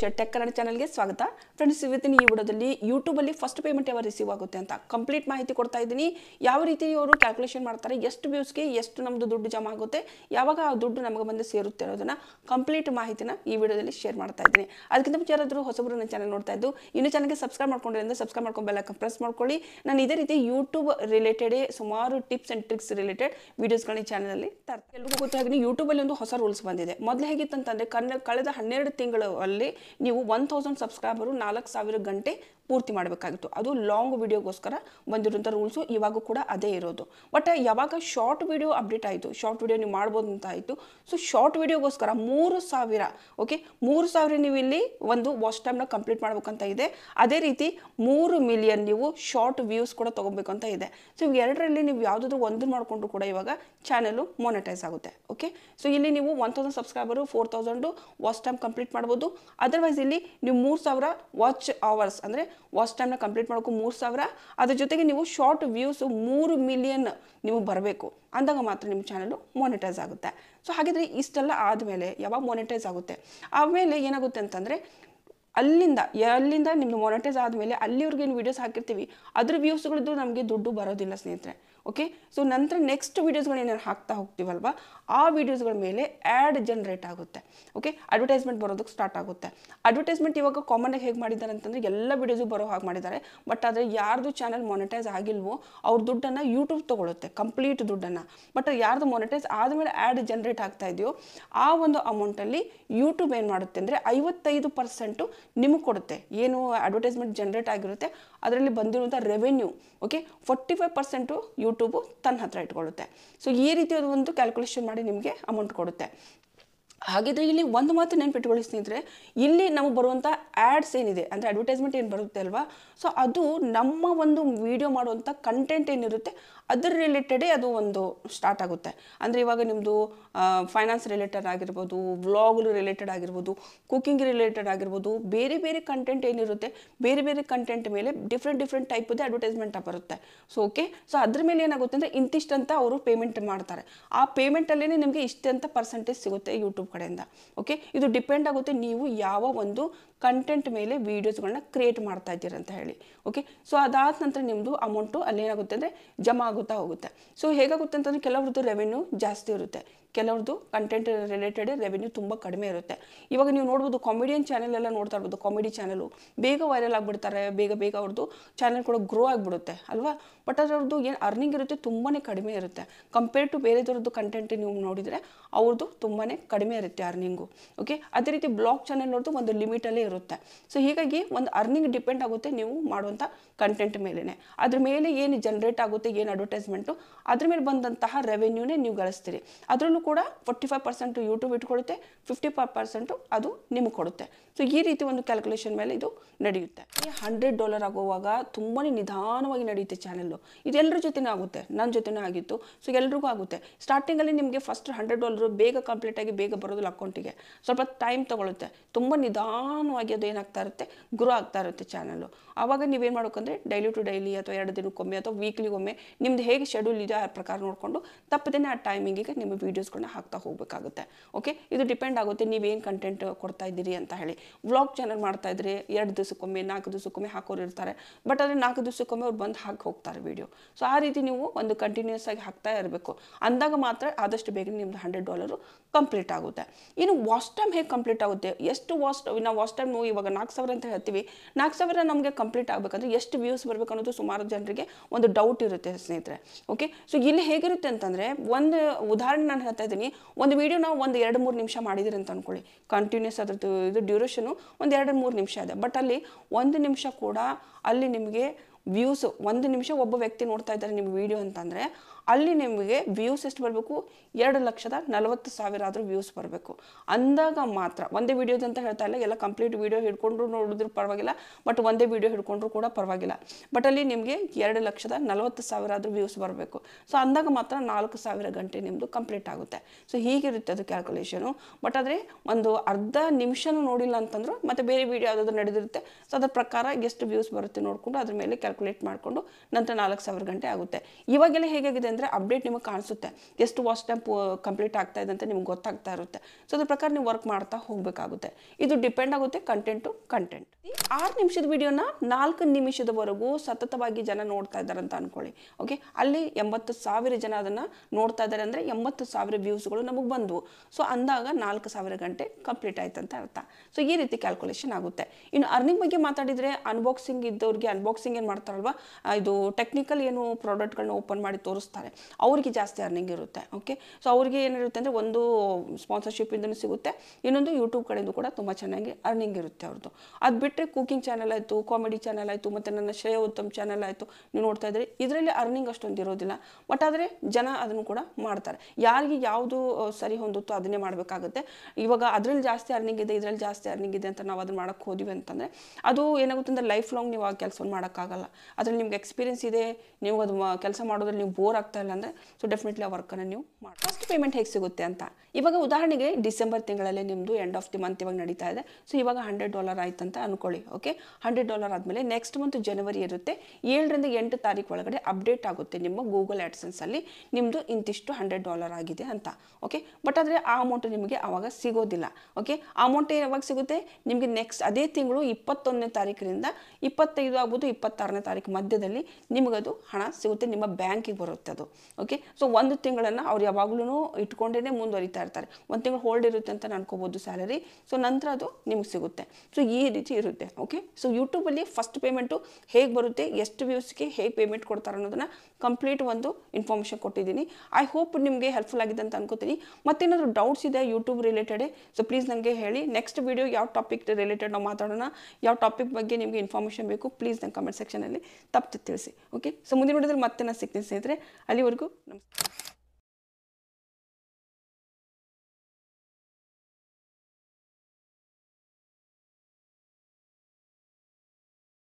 share tech Kannada ಚಾನಲ್ಗೆ ಸ್ವಾಗತ friends ಇವತ್ತಿನ ಈ ವಿಡಿಯೋದಲ್ಲಿ ಯೂಟ್ಯೂಬಲ್ಲಿ ಫಸ್ಟ್ ಪೇಮೆಂಟ್ ಯಾವ ರಿಸೀವ್ ಆಗುತ್ತೆ ಅಂತ ಕಂಪ್ಲೀಟ್ ಮಾಹಿತಿ ಕೊಡ್ತಾ ಇದ್ದೀನಿ ಯಾವ ರೀತಿ ಅವರು ಕ್ಯಾಲ್ಕುಲೇಷನ್ ಮಾಡ್ತಾರೆ ಎಷ್ಟು ವ್ಯೂಸ್ಗೆ ಎಷ್ಟು ನಮ್ಮದು ದುಡ್ಡು ಜಮಾ ಆಗುತ್ತೆ ಯಾವಾಗ ಆ ದುಡ್ಡು ನಮಗೆ ಬಂದು ಸೇರುತ್ತೆ ಅನ್ನೋದನ್ನು ಕಂಪ್ಲೀಟ್ ಮಾಹಿತಿನ ಈ ವಿಡಿಯೋದಲ್ಲಿ ಶೇರ್ ಮಾಡ್ತಾ ಇದ್ದೀನಿ ಅದಕ್ಕಿಂತ ಮುಂಚೆ ಹೊಸಬರು ನನ್ನ ಚಾನಲ್ ನೋಡ್ತಾ ಇದ್ದು ಇನ್ನೂ ಚಾನಲ್ಗೆ ಸಬ್ಸ್ಕ್ರೈಬ್ ಮಾಡ್ಕೊಂಡಿರೋದ್ರಿಂದ ಸಬ್ಸ್ಕ್ರೈಬ್ ಮಾಡ್ಕೊಂಡು ಬೆಲ್ಲಕ್ಕೆ ಪ್ರೆಸ್ ಮಾಡ್ಕೊಳ್ಳಿ ನಾನು ಇದೇ ರೀತಿ ಯೂಟ್ಯೂಬ್ ರಿಲೇಟೆಡೇ ಸುಮಾರು ಟಿಪ್ಸ್ ಆ್ಯಂಡ್ ಟ್ರಿಕ್ಸ್ ರಿಲೇಟೆಡ್ ವೀಡಿಯೋಸ್ಗಳನ್ನ ಈ ಚಾನಲಲ್ಲಿ ತರ್ತಾರೆ ಎಲ್ಲರಿಗೂ ಗೊತ್ತಾಗಿ ಯೂಟ್ಯೂಬಲ್ಲಿ ಒಂದು ಹೊಸ ರೂಲ್ಸ್ ಬಂದಿದೆ ಮೊದಲು ಹೇಗಿತ್ತು ಅಂತಂದರೆ ಕನ್ನ ಕಳೆದ ಹನ್ನೆರಡು ತಿಂಗಳು ಯೂಟ್ಯೂಬಲ್ಲಿ ನೀವು ಒನ್ ತೌಸಂಡ್ ಸಬ್ಸ್ಕ್ರೈಬರು ನಾಲ್ಕು ಸಾವಿರ ಗಂಟೆ ಪೂರ್ತಿ ಮಾಡಬೇಕಾಗಿತ್ತು ಅದು ಲಾಂಗ್ ವಿಡಿಯೋಗೋಸ್ಕರ ಬಂದಿರುವಂಥ ರೂಲ್ಸು ಇವಾಗೂ ಕೂಡ ಅದೇ ಇರೋದು ಬಟ್ ಯಾವಾಗ ಶಾರ್ಟ್ ವಿಡಿಯೋ ಅಪ್ಡೇಟ್ ಆಯಿತು ಶಾರ್ಟ್ ವಿಡಿಯೋ ನೀವು ಮಾಡ್ಬೋದು ಅಂತ ಆಯಿತು ಸೊ ಶಾರ್ಟ್ ವಿಡಿಯೋಗೋಸ್ಕರ ಮೂರು ಸಾವಿರ ಓಕೆ ಮೂರು ಸಾವಿರ ನೀವು ಇಲ್ಲಿ ಒಂದು ವಾಚ್ ಟೈಮ್ನ ಕಂಪ್ಲೀಟ್ ಮಾಡ್ಬೇಕಂತ ಇದೆ ಅದೇ ರೀತಿ ಮೂರು ಮಿಲಿಯನ್ ನೀವು ಶಾರ್ಟ್ ವ್ಯೂಸ್ ಕೂಡ ಅಂತ ಇದೆ ಸೊ ಎರಡರಲ್ಲಿ ನೀವು ಯಾವುದಾದ್ರು ಒಂದು ಮಾಡಿಕೊಂಡ್ರು ಕೂಡ ಇವಾಗ ಚಾನಲು ಮೊನಟೈಸ್ ಆಗುತ್ತೆ ಓಕೆ ಸೊ ಇಲ್ಲಿ ನೀವು one thousand subscriber four thousand watch time complete ಮಾಡ್ಬೋದು ಅದರ್ವೈಸ್ ಇಲ್ಲಿ ನೀವು ಮೂರು ಸಾವಿರ ವಾಚ್ ಅವರ್ಸ್ ಅಂದರೆ ವಾಚ್ ಟೈಮ್ನ ಕಂಪ್ಲೀಟ್ ಮಾಡೋಕ್ಕೂ ಮೂರು ಸಾವಿರ ಅದ್ರ ಜೊತೆಗೆ ನೀವು ಶಾರ್ಟ್ ವ್ಯೂಸ್ ಮೂರು ಮಿಲಿಯನ್ ನೀವು ಬರಬೇಕು ಅಂದಾಗ ಮಾತ್ರ ನಿಮ್ಮ ಚಾನಲು ಮೋನಿಟೈಸ್ ಆಗುತ್ತೆ ಸೊ ಹಾಗಿದ್ರೆ ಇಷ್ಟೆಲ್ಲ ಆದಮೇಲೆ ಯಾವಾಗ ಮೊನಿಟೈಸ್ ಆಗುತ್ತೆ ಆಮೇಲೆ ಏನಾಗುತ್ತೆ ಅಂತಂದರೆ ಅಲ್ಲಿಂದ ಅಲ್ಲಿಂದ ನಿಮ್ದು ಮೊನಟೈಸ್ ಆದಮೇಲೆ ಅಲ್ಲಿವ್ರಿಗೆ ಏನು ವೀಡಿಯೋಸ್ ಹಾಕಿರ್ತೀವಿ ಅದ್ರ ವ್ಯೂಸ್ಗಳದ್ದು ನಮಗೆ ದುಡ್ಡು ಬರೋದಿಲ್ಲ ಸ್ನೇಹಿತರೆ ಓಕೆ ಸೊ ನಂತರ ನೆಕ್ಸ್ಟ್ ವೀಡಿಯೋಸ್ಗಳು ಏನಾರು ಹಾಕ್ತಾ ಹೋಗ್ತೀವಲ್ವ ಆ ವೀಡಿಯೋಸ್ಗಳ ಮೇಲೆ ಆ್ಯಡ್ ಜನ್ರೇಟ್ ಆಗುತ್ತೆ ಓಕೆ ಅಡ್ವರ್ಟೈಸ್ಮೆಂಟ್ ಬರೋದಕ್ಕೆ ಸ್ಟಾರ್ಟ್ ಆಗುತ್ತೆ ಅಡ್ವರ್ಟೈಸ್ಮೆಂಟ್ ಇವಾಗ ಕಾಮನ್ನಾಗಿ ಹೇಗೆ ಮಾಡಿದ್ದಾರೆ ಅಂತಂದರೆ ಎಲ್ಲ ವೀಡಿಯೋಸು ಬರೋ ಹಾಗೆ ಮಾಡಿದ್ದಾರೆ ಬಟ್ ಆದರೆ ಯಾರ್ದು ಚಾನಲ್ ಮೊನಿಟೈಸ್ ಆಗಿಲ್ವೋ ಅವ್ರ ದುಡ್ಡನ್ನು ಯೂಟ್ಯೂಬ್ ತೊಗೊಳುತ್ತೆ ಕಂಪ್ಲೀಟ್ ದುಡ್ಡನ್ನು ಬಟ್ ಯಾರ್ದು ಮೊನಿಟೈಸ್ ಆದಮೇಲೆ ಆ್ಯಡ್ ಜನ್ರೇಟ್ ಆಗ್ತಾ ಇದೆಯೋ ಆ ಒಂದು ಅಮೌಂಟಲ್ಲಿ ಯೂಟ್ಯೂಬ್ ಏನು ಮಾಡುತ್ತೆ ಅಂದರೆ ಐವತ್ತೈದು ಪರ್ಸೆಂಟು ನಿಮಗೆ ಕೊಡುತ್ತೆ ಏನು ಅಡ್ವರ್ಟೈಸ್ಮೆಂಟ್ ಜನ್ರೇಟ್ ಆಗಿರುತ್ತೆ ಅದರಲ್ಲಿ ಬಂದಿರುವಂಥ revenue okay forty five percent YouTube ತನ್ನ ಹತ್ರ ಇಟ್ಕೊಳ್ಳುತ್ತೆ ಸೊ ಈ ಅದು ಒಂದು ಕ್ಯಾಲ್ಕುಲೇಷನ್ ಮಾಡಿ ನಿಮಗೆ ಅಮೌಂಟ್ ಕೊಡುತ್ತೆ ಹಾಗಿದ್ರೆ ಇಲ್ಲಿ ಒಂದು ಮಾತು ನೆನ್ಪಿಟ್ಕೊಳ್ಳಿ ಸ್ನೇಹಿತರೆ ಇಲ್ಲಿ ನಮಗೆ ಬರುವಂಥ ಆ್ಯಡ್ಸ್ ಏನಿದೆ ಅಂದರೆ ಅಡ್ವರ್ಟೈಸ್ಮೆಂಟ್ ಏನು ಬರುತ್ತೆ ಅಲ್ವಾ ಸೊ ಅದು ನಮ್ಮ ಒಂದು ವಿಡಿಯೋ ಮಾಡುವಂಥ ಕಂಟೆಂಟ್ ಏನಿರುತ್ತೆ ಅದ್ರ ರಿಲೇಟೆಡೇ ಅದು ಒಂದು ಸ್ಟಾರ್ಟ್ ಆಗುತ್ತೆ ಅಂದರೆ ಇವಾಗ ನಿಮ್ಮದು ಫೈನಾನ್ಸ್ ರಿಲೇಟೆಡ್ ಆಗಿರ್ಬೋದು ವ್ಲಾಗ್ ರಿಲೇಟೆಡ್ ಆಗಿರ್ಬೋದು ಕುಕ್ಕಿಂಗ್ ರಿಲೇಟೆಡ್ ಆಗಿರ್ಬೋದು ಬೇರೆ ಬೇರೆ ಕಂಟೆಂಟ್ ಏನಿರುತ್ತೆ ಬೇರೆ ಬೇರೆ ಕಂಟೆಂಟ್ ಮೇಲೆ ಡಿಫ್ರೆಂಟ್ ಡಿಫ್ರೆಂಟ್ ಟೈಪದೇ ಅಡ್ವರ್ಟೈಸ್ಮೆಂಟ್ ಬರುತ್ತೆ ಸೊ ಓಕೆ ಸೊ ಅದ್ರ ಮೇಲೆ ಏನಾಗುತ್ತೆ ಅಂದರೆ ಅಂತ ಅವರು ಪೇಮೆಂಟ್ ಮಾಡ್ತಾರೆ ಆ ಪೇಮೆಂಟಲ್ಲೇ ನಿಮಗೆ ಇಷ್ಟಂತ ಪರ್ಸೆಂಟೇಜ್ ಸಿಗುತ್ತೆ ಯೂಟ್ಯೂಬ್ ಕಡೆಯಿಂದ ಓಕೆ ಇದು ಡಿಪೆಂಡ್ ಆಗುತ್ತೆ ನೀವು ಯಾವ ಒಂದು ಕಂಟೆಂಟ್ ಮೇಲೆ ವೀಡಿಯೋಸ್ಗಳನ್ನ ಕ್ರಿಯೇಟ್ ಮಾಡ್ತಾ ಇದ್ದೀರ ಅಂತ ಹೇಳಿ ಓಕೆ ಸೊ ಅದಾದ ನಂತರ ನಿಮ್ಮದು ಅಮೌಂಟು ಏನಾಗುತ್ತೆ ಅಂದರೆ ಜಮಾ ಆಗುತ್ತೆ ಆಗುತ್ತಾ ಹೋಗುತ್ತೆ ಸೊ ಹೇಗಾಗುತ್ತೆ ಅಂತಂದರೆ ಕೆಲವ್ರದ್ದು ರೆವೆನ್ಯೂ ಜಾಸ್ತಿ ಇರುತ್ತೆ ಕೆಲವ್ರದ್ದು ಕಂಟೆಂಟ್ ರಿಲೇಟೆಡ್ ರೆವೆನ್ಯೂ ತುಂಬ ಕಡಿಮೆ ಇರುತ್ತೆ ಇವಾಗ ನೀವು ನೋಡ್ಬೋದು ಕಾಮಿಡಿಯನ್ ಚಾನೆಲ್ ಎಲ್ಲ ನೋಡ್ತಾ ಇರ್ಬೋದು ಕಾಮಿಡಿ ಚಾನಲು ಬೇಗ ವೈರಲ್ ಆಗಿಬಿಡ್ತಾರೆ ಬೇಗ ಬೇಗ ಅವ್ರದ್ದು ಚಾನಲ್ ಕೂಡ ಗ್ರೋ ಆಗಿಬಿಡುತ್ತೆ ಅಲ್ವಾ ಬಟ್ ಅದರವ್ರದ್ದು ಏನು ಅರ್ನಿಂಗ್ ಇರುತ್ತೆ ತುಂಬಾ ಕಡಿಮೆ ಇರುತ್ತೆ ಕಂಪೇರ್ ಟು ಬೇರೆದವ್ರದ್ದು ಕಂಟೆಂಟ್ ನೀವು ನೋಡಿದರೆ ಅವ್ರದ್ದು ತುಂಬಾ ಕಡಿಮೆ ಇರುತ್ತೆ ಅರ್ನಿಂಗು ಓಕೆ ಅದೇ ರೀತಿ ಬ್ಲಾಗ್ ಚಾನೆಲ್ ನೋಡೋದು ಒಂದು ಲಿಮಿಟಲ್ಲೇ ಇರುತ್ತೆ ಸೊ ಹೀಗಾಗಿ ಒಂದು ಅರ್ನಿಂಗ್ ಡಿಪೆಂಡ್ ಆಗುತ್ತೆ ನೀವು ಮಾಡುವಂಥ ಕಂಟೆಂಟ್ ಮೇಲೇ ಅದ್ರ ಮೇಲೆ ಏನು ಜನರೇಟ್ ಆಗುತ್ತೆ ಏನು ಅಡ್ವರ್ಟೈಸ್ ಅಡ್ವರ್ಟೈಸ್ಮೆಂಟು ಅದ್ರ ಮೇಲೆ ಬಂದಂತಹ ರೆವೆನ್ಯೂನೇ ನೀವು ಗಳಿಸ್ತೀರಿ ಅದರಲ್ಲೂ ಕೂಡ ಫೋರ್ಟಿ ಫೈವ್ ಪರ್ಸೆಂಟ್ ಯೂಟ್ಯೂಬ್ ಇಟ್ಕೊಳ್ಳುತ್ತೆ ಫಿಫ್ಟಿ ಫೈವ್ ಪರ್ಸೆಂಟು ಅದು ನಿಮಗೆ ಕೊಡುತ್ತೆ ಸೊ ಈ ರೀತಿ ಒಂದು ಕ್ಯಾಲ್ಕುಲೇಷನ್ ಮೇಲೆ ಇದು ನಡೆಯುತ್ತೆ ಈ ಹಂಡ್ರೆಡ್ ಡಾಲರ್ ಆಗುವಾಗ ತುಂಬಾ ನಿಧಾನವಾಗಿ ನಡೆಯುತ್ತೆ ಚಾನೆಲ್ ಇದೆಲ್ಲರ ಜೊತೆನೂ ಆಗುತ್ತೆ ನನ್ನ ಜೊತೆನೂ ಆಗಿತ್ತು ಸೊ ಎಲ್ರಿಗೂ ಆಗುತ್ತೆ ಸ್ಟಾರ್ಟಿಂಗಲ್ಲಿ ನಿಮಗೆ ಫಸ್ಟ್ ಹಂಡ್ರೆಡ್ ಡಾಲರ್ ಬೇಗ ಕಂಪ್ಲೀಟ್ ಆಗಿ ಬೇಗ ಬರೋದಿಲ್ಲ ಅಕೌಂಟಿಗೆ ಸ್ವಲ್ಪ ಟೈಮ್ ತೊಗೊಳುತ್ತೆ ತುಂಬ ನಿಧಾನವಾಗಿ ಅದು ಏನಾಗ್ತಾ ಇರುತ್ತೆ ಗ್ರೋ ಆಗ್ತಾ ಇರುತ್ತೆ ಚಾನಲ್ಲು ಆವಾಗ ನೀವೇನು ಮಾಡೋಕ್ಕಂದ್ರೆ ಡೈಲಿ ಟು ಡೈಲಿ ಅಥವಾ ಎರಡು ದಿನಕ್ಕೊಮ್ಮೆ ಅಥವಾ ವೀಕ್ಲಿಗೊಮ್ಮೆ ನಿಮ್ಮ ನಿಮ್ದು ಹೇಗೆ ಶೆಡ್ಯೂಲ್ ಇದೆ ಆ ಪ್ರಕಾರ ನೋಡಿಕೊಂಡು ತಪ್ಪದೇ ಆ ಟೈಮಿಂಗಿಗೆ ನಿಮ್ಮ ವೀಡಿಯೋಸ್ಗಳನ್ನ ಹಾಕ್ತಾ ಹೋಗಬೇಕಾಗುತ್ತೆ ಓಕೆ ಇದು ಡಿಪೆಂಡ್ ಆಗುತ್ತೆ ನೀವೇನು ಕಂಟೆಂಟ್ ಕೊಡ್ತಾ ಇದ್ದೀರಿ ಅಂತ ಹೇಳಿ ವ್ಲಾಗ್ ಚಾನಲ್ ಮಾಡ್ತಾ ಇದ್ರೆ ಎರಡು ದಿವಸಕ್ಕೊಮ್ಮೆ ನಾಲ್ಕು ದಿವಸಕ್ಕೊಮ್ಮೆ ಹಾಕೋರು ಇರ್ತಾರೆ ಬಟ್ ಆದರೆ ನಾಲ್ಕು ದಿವಸಕ್ಕೊಮ್ಮೆ ಅವ್ರು ಬಂದು ಹಾಕಿ ಹೋಗ್ತಾರೆ ವೀಡಿಯೋ ಸೊ ಆ ರೀತಿ ನೀವು ಒಂದು ಕಂಟಿನ್ಯೂಸ್ ಆಗಿ ಹಾಕ್ತಾ ಇರಬೇಕು ಅಂದಾಗ ಮಾತ್ರ ಆದಷ್ಟು ಬೇಗ ನಿಮ್ದು ಹಂಡ್ರೆಡ್ ಡಾಲರು ಕಂಪ್ಲೀಟ್ ಆಗುತ್ತೆ ಇನ್ನು ವಾಸ್ಟ್ ಟೈಮ್ ಹೇಗೆ ಕಂಪ್ಲೀಟ್ ಆಗುತ್ತೆ ಎಷ್ಟು ವಾಸ್ಟ್ ನಾವು ವಾಚ್ ಟೈಮ್ ಇವಾಗ ನಾಲ್ಕು ಸಾವಿರ ಅಂತ ಹೇಳ್ತೀವಿ ನಾಲ್ಕು ಸಾವಿರ ನಮಗೆ ಕಂಪ್ಲೀಟ್ ಆಗಬೇಕಂದ್ರೆ ಎಷ್ಟು ವ್ಯೂಸ್ ಬರಬೇಕು ಅನ್ನೋದು ಸುಮಾರು ಜನರಿಗೆ ಒಂದು ಡೌಟ್ ಇರುತ್ತೆ ಸ್ನೇಹಿತರೆ ಸ್ನೇಹಿತರೆ ಓಕೆ ಸೊ ಇಲ್ಲಿ ಹೇಗಿರುತ್ತೆ ಅಂತಂದರೆ ಒಂದು ಉದಾಹರಣೆ ನಾನು ಹೇಳ್ತಾ ಇದ್ದೀನಿ ಒಂದು ವೀಡಿಯೋ ನಾವು ಒಂದು ಎರಡು ಮೂರು ನಿಮಿಷ ಮಾಡಿದಿರಿ ಅಂತ ಅಂದ್ಕೊಳ್ಳಿ ಕಂಟಿನ್ಯೂಸ್ ಅದ್ರದ್ದು ಇದು ಡ್ಯೂರೇಷನು ಒಂದು ಎರಡು ಮೂರು ನಿಮಿಷ ಇದೆ ಬಟ್ ಅಲ್ಲಿ ಒಂದು ನಿಮಿಷ ಕೂಡ ಅಲ್ಲಿ ನಿಮಗೆ ವ್ಯೂಸು ಒಂದು ನಿಮಿಷ ಒಬ್ಬ ವ್ಯಕ್ತಿ ನೋಡ್ತಾ ಇದ್ದಾರೆ ನಿಮ್ಮ ವೀಡಿಯೋ ಅಂತಂದರೆ ಅಲ್ಲಿ ನಿಮಗೆ ವ್ಯೂಸ್ ಎಷ್ಟು ಬರಬೇಕು ಎರಡು ಲಕ್ಷದ ನಲವತ್ತು ಸಾವಿರ ಆದರೂ ವ್ಯೂಸ್ ಬರಬೇಕು ಅಂದಾಗ ಮಾತ್ರ ಒಂದೇ ವೀಡಿಯೋದು ಅಂತ ಹೇಳ್ತಾ ಇಲ್ಲ ಎಲ್ಲ ಕಂಪ್ಲೀಟ್ ವೀಡಿಯೋ ಹಿಡ್ಕೊಂಡ್ರು ನೋಡಿದ್ರು ಪರವಾಗಿಲ್ಲ ಬಟ್ ಒಂದೇ ವೀಡಿಯೋ ಹಿಡ್ಕೊಂಡ್ರು ಕೂಡ ಪರವಾಗಿಲ್ಲ ಬಟ್ ಅಲ್ಲಿ ನಿಮಗೆ ಎರಡು ಲಕ್ಷದ ನಲವತ್ತು ಸಾವಿರ ಆದರೂ ವ್ಯೂಸ್ ಬರಬೇಕು ಸೊ ಅಂದಾಗ ಮಾತ್ರ ನಾಲ್ಕು ಸಾವಿರ ಗಂಟೆ ನಿಮ್ಮದು ಕಂಪ್ಲೀಟ್ ಆಗುತ್ತೆ ಸೊ ಹೀಗಿರುತ್ತೆ ಅದು ಕ್ಯಾಲ್ಕುಲೇಷನು ಬಟ್ ಆದರೆ ಒಂದು ಅರ್ಧ ನಿಮಿಷನೂ ನೋಡಿಲ್ಲ ಅಂತಂದ್ರೆ ಮತ್ತೆ ಬೇರೆ ವೀಡಿಯೋ ಯಾವುದಾದ್ರು ನಡೆದಿರುತ್ತೆ ಸೊ ಅದರ ಪ್ರಕಾರ ಎಷ್ಟು ವ್ಯೂಸ್ ಬರುತ್ತೆ ನೋಡಿಕೊಂಡು ಅದ್ರ ಮೇಲೆ ಕ್ಯಾಲ್ಕುಲೇಟ್ ಮಾಡಿಕೊಂಡು ನಂತರ ನಾಲ್ಕು ಸಾವಿರ ಗಂಟೆ ಆಗುತ್ತೆ ಇವಾಗೆಲ್ಲ ಹೇಗಾಗಿದೆ ಅಂದರೆ ಅಪ್ಡೇಟ್ ನಿಮಗೆ ಕಾಣಿಸುತ್ತೆ ಎಷ್ಟು ವಾಚ್ ಟೈಮ್ ಕಂಪ್ಲೀಟ್ ಆಗ್ತಾ ಇದೆ ಅಂತ ನಿಮ್ಗೆ ಗೊತ್ತಾಗ್ತಾ ಇರುತ್ತೆ ಸೊ ಅದ್ರ ಪ್ರಕಾರ ನೀವು ವರ್ಕ್ ಮಾಡ್ತಾ ಹೋಗಬೇಕಾಗುತ್ತೆ ಇದು ಡಿಪೆಂಡ್ ಆಗುತ್ತೆ ಕಂಟೆಂಟ್ ಟು ಕಂಟೆಂಟ್ ಆರು ನಿಮಿಷದ ವಿಡಿಯೋನ ನಾಲ್ಕು ನಿಮಿಷದವರೆಗೂ ಸತತವಾಗಿ ಜನ ನೋಡ್ತಾ ಇದ್ದಾರೆ ಅಂತ ಅನ್ಕೊಳ್ಳಿ ಓಕೆ ಅಲ್ಲಿ ಎಂಬತ್ತು ಸಾವಿರ ಜನ ಅದನ್ನು ನೋಡ್ತಾ ಇದ್ದಾರೆ ಅಂದರೆ ಎಂಬತ್ತು ಸಾವಿರ ವ್ಯೂಸ್ಗಳು ನಮಗೆ ಬಂದವು ಸೊ ಅಂದಾಗ ನಾಲ್ಕು ಸಾವಿರ ಗಂಟೆ ಕಂಪ್ಲೀಟ್ ಆಯ್ತು ಅಂತ ಅರ್ಥ ಸೊ ಈ ರೀತಿ ಕ್ಯಾಲ್ಕುಲೇಷನ್ ಆಗುತ್ತೆ ಇನ್ನು ಅರ್ನಿಂಗ್ ಬಗ್ಗೆ ಮಾತಾಡಿದರೆ ಅನ್ಬಾಕ್ಸಿಂಗ್ ಇದ್ದವ್ರಿಗೆ ಅನ್ಬಾಕ್ಸಿಂಗ್ ಏನು ಮಾಡ್ತಾರಲ್ವ ಇದು ಟೆಕ್ನಿಕಲ್ ಏನು ಪ್ರಾಡಕ್ಟ್ಗಳನ್ನ ಓಪನ್ ಮಾಡಿ ತೋರಿಸ್ತಾರೆ ಮಾಡ್ತಾರೆ ಅವರಿಗೆ ಜಾಸ್ತಿ ಅರ್ನಿಂಗ್ ಇರುತ್ತೆ ಓಕೆ ಸೊ ಅವ್ರಿಗೆ ಏನಿರುತ್ತೆ ಅಂದರೆ ಒಂದು ಸ್ಪಾನ್ಸರ್ಶಿಪ್ ಇಂದ ಸಿಗುತ್ತೆ ಇನ್ನೊಂದು ಯೂಟ್ಯೂಬ್ ಕಡೆಯಿಂದ ಕೂಡ ತುಂಬ ಚೆನ್ನಾಗಿ ಅರ್ನಿಂಗ್ ಇರುತ್ತೆ ಅವ್ರದ್ದು ಅದು ಬಿಟ್ಟರೆ ಕುಕಿಂಗ್ ಚಾನಲ್ ಆಯಿತು ಕಾಮಿಡಿ ಚಾನಲ್ ಆಯಿತು ಮತ್ತು ನನ್ನ ಶ್ರೇಯ ಉತ್ತಮ್ ಚಾನಲ್ ಆಯಿತು ನೀವು ನೋಡ್ತಾ ಇದ್ರೆ ಇದರಲ್ಲಿ ಅರ್ನಿಂಗ್ ಅಷ್ಟೊಂದು ಇರೋದಿಲ್ಲ ಬಟ್ ಆದರೆ ಜನ ಅದನ್ನು ಕೂಡ ಮಾಡ್ತಾರೆ ಯಾರಿಗೆ ಯಾವುದು ಸರಿ ಹೊಂದುತ್ತೋ ಅದನ್ನೇ ಮಾಡಬೇಕಾಗುತ್ತೆ ಇವಾಗ ಅದರಲ್ಲಿ ಜಾಸ್ತಿ ಅರ್ನಿಂಗ್ ಇದೆ ಇದರಲ್ಲಿ ಜಾಸ್ತಿ ಅರ್ನಿಂಗ್ ಇದೆ ಅಂತ ನಾವು ಅದನ್ನು ಮಾಡೋಕ್ಕೆ ಹೋದಿವಿ ಅಂತಂದರೆ ಅದು ಏನಾಗುತ್ತೆ ಅಂದರೆ ಲೈಫ್ ಲಾಂಗ್ ನೀವು ಆ ಕೆಲಸವನ್ನು ಮಾಡೋಕ್ಕಾಗಲ್ಲ ಅದರಲ್ಲಿ ನಿಮ್ಗೆ ಎಕ್ಸ್ಪೀರಿಯನ್ಸ್ ಇದೆ ನೀವು ಅದು ಕೆಲಸ ಮಾಡೋದ್ರಲ್ಲಿ ನೀವು ಬೋರ್ ಆಗ್ತೀವಿ ಆಗ್ತಾ ಇಲ್ಲ ಅಂದರೆ ಸೊ ಡೆಫಿನೆಟ್ಲಿ ಆ ವರ್ಕನ್ನು ನೀವು ಮಾಡಿ ಫಸ್ಟ್ ಪೇಮೆಂಟ್ ಹೇಗೆ ಸಿಗುತ್ತೆ ಅಂತ ಇವಾಗ ಉದಾಹರಣೆಗೆ ಡಿಸೆಂಬರ್ ತಿಂಗಳಲ್ಲಿ ನಿಮ್ಮದು ಎಂಡ್ ಆಫ್ ದಿ ಮಂತ್ ಇವಾಗ ನಡೀತಾ ಇದೆ ಸೊ ಇವಾಗ ಹಂಡ್ರೆಡ್ ಡಾಲರ್ ಆಯ್ತು ಅಂತ ಅನ್ಕೊಳ್ಳಿ ಓಕೆ ಹಂಡ್ರೆಡ್ ಡಾಲರ್ ಆದಮೇಲೆ ನೆಕ್ಸ್ಟ್ ಮಂತ್ ಜನವರಿ ಇರುತ್ತೆ ಏಳರಿಂದ ಎಂಟು ತಾರೀಕು ಒಳಗಡೆ ಅಪ್ಡೇಟ್ ಆಗುತ್ತೆ ನಿಮ್ಮ ಗೂಗಲ್ ಅಲ್ಲಿ ನಿಮ್ಮದು ಇಂತಿಷ್ಟು ಹಂಡ್ರೆಡ್ ಡಾಲರ್ ಆಗಿದೆ ಅಂತ ಓಕೆ ಬಟ್ ಆದರೆ ಆ ಅಮೌಂಟ್ ನಿಮಗೆ ಅವಾಗ ಸಿಗೋದಿಲ್ಲ ಓಕೆ ಅಮೌಂಟ್ ಯಾವಾಗ ಸಿಗುತ್ತೆ ನಿಮಗೆ ನೆಕ್ಸ್ಟ್ ಅದೇ ತಿಂಗಳು ಇಪ್ಪತ್ತೊಂದನೇ ತಾರೀಕಿನಿಂದ ಇಪ್ಪತ್ತೈದು ಆಗ್ಬೋದು ಇಪ್ಪತ್ತಾರನೇ ತಾರೀಕು ಮಧ್ಯದಲ್ಲಿ ನಿಮಗದು ಹಣ ಸಿಗುತ್ತೆ ನಿಮ್ಮ ಬ್ಯಾಂಕಿಗೆ ಬರುತ್ತೆ ಓಕೆ ಸೊ ಒಂದು ತಿಂಗಳನ್ನು ಅವ್ರು ಯಾವಾಗಲೂ ಇಟ್ಕೊಂಡೇ ಮುಂದುವರಿತಾ ಇರ್ತಾರೆ ಒಂದು ತಿಂಗಳು ಹೋಲ್ಡ್ ಇರುತ್ತೆ ಅಂತ ಅನ್ಕೋಬೋದು ಸ್ಯಾಲರಿ ಸೊ ನಂತರ ಅದು ನಿಮ್ಗೆ ಸಿಗುತ್ತೆ ಸೊ ಈ ರೀತಿ ಇರುತ್ತೆ ಓಕೆ ಸೊ ಯೂಟ್ಯೂಬಲ್ಲಿ ಫಸ್ಟ್ ಪೇಮೆಂಟು ಹೇಗೆ ಬರುತ್ತೆ ಎಷ್ಟು ವ್ಯೂಸ್ಗೆ ಹೇಗೆ ಪೇಮೆಂಟ್ ಕೊಡ್ತಾರೆ ಅನ್ನೋದನ್ನು ಕಂಪ್ಲೀಟ್ ಒಂದು ಇನ್ಫಾರ್ಮೇಷನ್ ಕೊಟ್ಟಿದ್ದೀನಿ ಐ ಹೋಪ್ ನಿಮಗೆ ಹೆಲ್ಪ್ಫುಲ್ ಆಗಿದೆ ಅಂತ ಅನ್ಕೋತೀನಿ ಮತ್ತೇನಾದರೂ ಡೌಟ್ಸ್ ಇದೆ ಯೂಟ್ಯೂಬ್ ರಿಲೇಟೆಡ್ ಸೊ ಪ್ಲೀಸ್ ನನಗೆ ಹೇಳಿ ನೆಕ್ಸ್ಟ್ ವೀಡಿಯೋ ಯಾವ ಟಾಪಿಕ್ ರಿಲೇಟೆಡ್ ನಾವು ಮಾತಾಡೋಣ ಯಾವ ಟಾಪಿಕ್ ಬಗ್ಗೆ ನಿಮಗೆ ಇನ್ಫಾರ್ಮೇಷನ್ ಬೇಕು ಪ್ಲೀಸ್ ನಂಗೆ ಕಮೆಂಟ್ ಸೆಕ್ಷನಲ್ಲಿ ತಪ್ಪು ತಿಳಿಸಿ ಓಕೆ ಸೊ ಮುಂದಿನ ನೋಡಿದ್ರೆ ಮತ್ತೆ ನಾನು ಸಿಗ್ತೀನಿ ಸ್ನೇಹಿತರೆ అది వరకు నమస్కారం